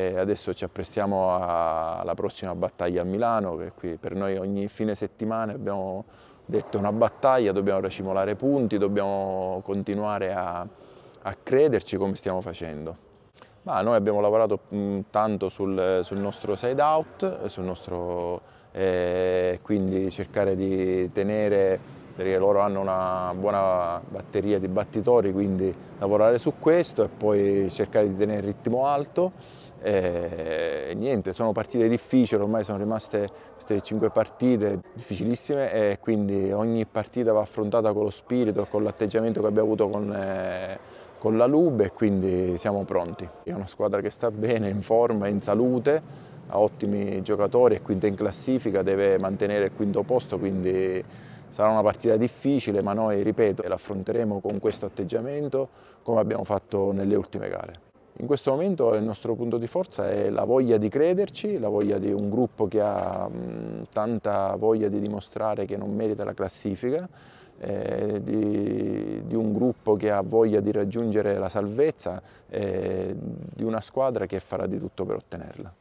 E adesso ci apprestiamo alla prossima battaglia a Milano, che qui per noi ogni fine settimana abbiamo detto una battaglia, dobbiamo racimolare punti, dobbiamo continuare a, a crederci come stiamo facendo. Ma noi abbiamo lavorato tanto sul, sul, nostro side out, sul nostro, eh, quindi cercare di tenere perché loro hanno una buona batteria di battitori, quindi lavorare su questo e poi cercare di tenere il ritmo alto. E eh, niente, sono partite difficili, ormai sono rimaste queste cinque partite difficilissime e quindi ogni partita va affrontata con lo spirito, con l'atteggiamento che abbiamo avuto con, eh, con la Lube e quindi siamo pronti. È una squadra che sta bene, in forma, in salute, ha ottimi giocatori, è quinta in classifica, deve mantenere il quinto posto, quindi Sarà una partita difficile, ma noi, ripeto, l'affronteremo con questo atteggiamento come abbiamo fatto nelle ultime gare. In questo momento il nostro punto di forza è la voglia di crederci, la voglia di un gruppo che ha mh, tanta voglia di dimostrare che non merita la classifica, eh, di, di, un gruppo che ha voglia di raggiungere la salvezza, eh, di una squadra che farà di tutto per ottenerla.